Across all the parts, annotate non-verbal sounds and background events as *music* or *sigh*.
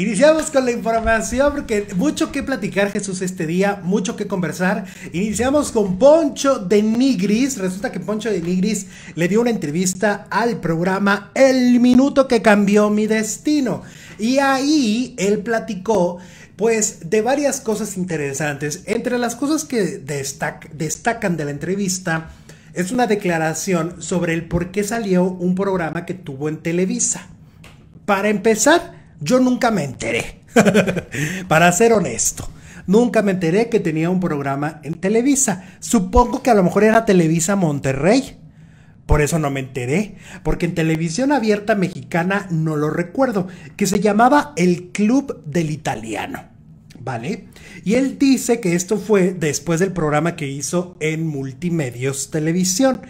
Iniciamos con la información porque mucho que platicar Jesús este día, mucho que conversar. Iniciamos con Poncho de Nigris. Resulta que Poncho de Nigris le dio una entrevista al programa El Minuto que cambió mi destino. Y ahí él platicó pues de varias cosas interesantes. Entre las cosas que destacan de la entrevista es una declaración sobre el por qué salió un programa que tuvo en Televisa. Para empezar, yo nunca me enteré, *laughs* para ser honesto. Nunca me enteré que tenía un programa en Televisa. Supongo que a lo mejor era Televisa Monterrey. Por eso no me enteré, porque en televisión abierta mexicana no lo recuerdo, que se llamaba El Club del Italiano. ¿Vale? Y él dice que esto fue después del programa que hizo en Multimedios Televisión.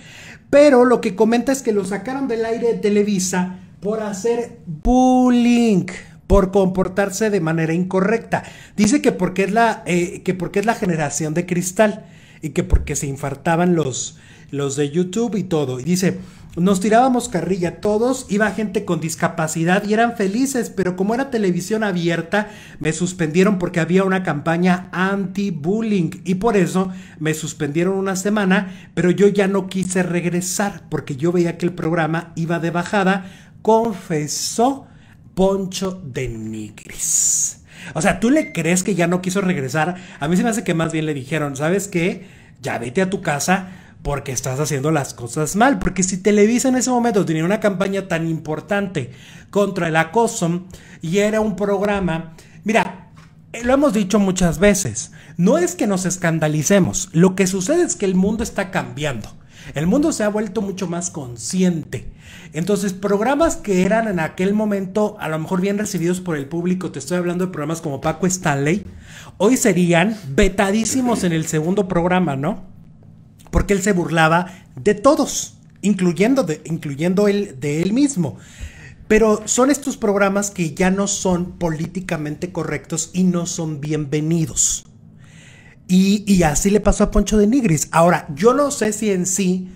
Pero lo que comenta es que lo sacaron del aire de Televisa por hacer bullying por comportarse de manera incorrecta. Dice que porque es la, eh, que porque es la generación de cristal y que porque se infartaban los, los de YouTube y todo. Y dice, nos tirábamos carrilla todos, iba gente con discapacidad y eran felices, pero como era televisión abierta, me suspendieron porque había una campaña anti-bullying y por eso me suspendieron una semana, pero yo ya no quise regresar porque yo veía que el programa iba de bajada confesó Poncho de Nigris. O sea, ¿tú le crees que ya no quiso regresar? A mí se me hace que más bien le dijeron, ¿sabes qué? Ya vete a tu casa porque estás haciendo las cosas mal. Porque si Televisa en ese momento tenía una campaña tan importante contra el acoso y era un programa, mira, eh, lo hemos dicho muchas veces, no es que nos escandalicemos, lo que sucede es que el mundo está cambiando. El mundo se ha vuelto mucho más consciente. Entonces, programas que eran en aquel momento a lo mejor bien recibidos por el público, te estoy hablando de programas como Paco Stanley, hoy serían vetadísimos en el segundo programa, ¿no? Porque él se burlaba de todos, incluyendo, incluyendo el, de él mismo. Pero son estos programas que ya no son políticamente correctos y no son bienvenidos. Y, así le pasó a Poncho de Nigris. Ahora, yo no sé si en sí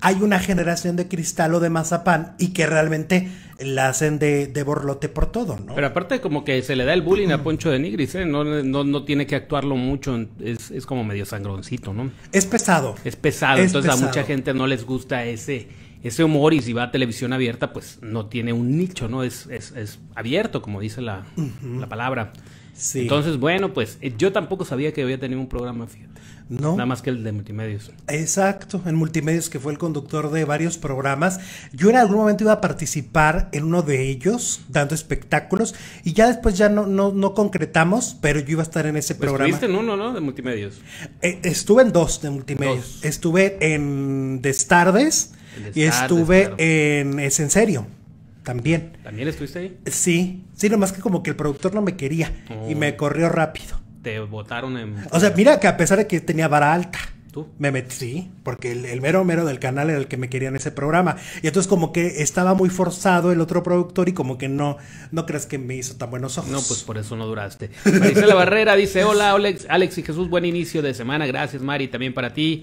hay una generación de cristal o de mazapán y que realmente la hacen de, borlote por todo, ¿no? Pero aparte como que se le da el bullying a Poncho de Nigris, ¿eh? No, no, no tiene que actuarlo mucho, es, es, como medio sangroncito, ¿no? Es pesado. Es pesado, entonces a mucha gente no les gusta ese ese humor y si va a televisión abierta, pues no tiene un nicho, ¿no? Es, abierto, como dice la, palabra. Sí. Entonces, bueno, pues eh, yo tampoco sabía que había tenido un programa, fíjate. No. Nada más que el de multimedios. Exacto, en multimedios que fue el conductor de varios programas. Yo en algún momento iba a participar en uno de ellos, dando espectáculos, y ya después ya no, no, concretamos, pero yo iba a estar en ese programa. Estuviste en uno, ¿no? De multimedios. Eh, estuve en dos de multimedios. Estuve en Destardes y estuve en Es en serio. También. ¿También estuviste ahí? Sí, sí, nomás que como que el productor no me quería y me oh. corrió rápido. Te votaron en. O sea, mira que a pesar de que tenía vara alta. ¿Tú? Me metí, porque el, mero mero del canal era el que me quería en ese programa. Y entonces como que estaba muy forzado el otro productor y como que no, no crees que me hizo tan buenos ojos. No, pues por eso no duraste. la Barrera dice, hola Alex, Alex y Jesús, buen inicio de semana. Gracias Mari, también para ti.